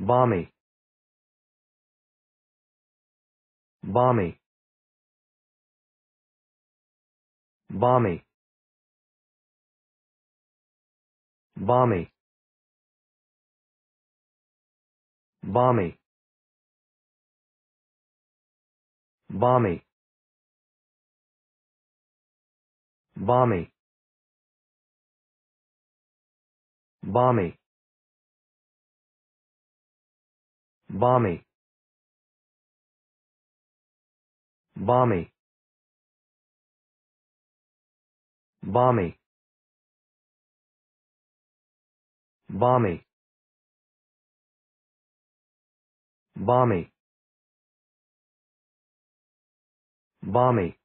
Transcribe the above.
Bommy. Bommy. Bommy. Bommy. Bommy. Bommy. Bommy. Bommy. Bommy. Bommy. Bommy. Bommy. Bommy. Bommy.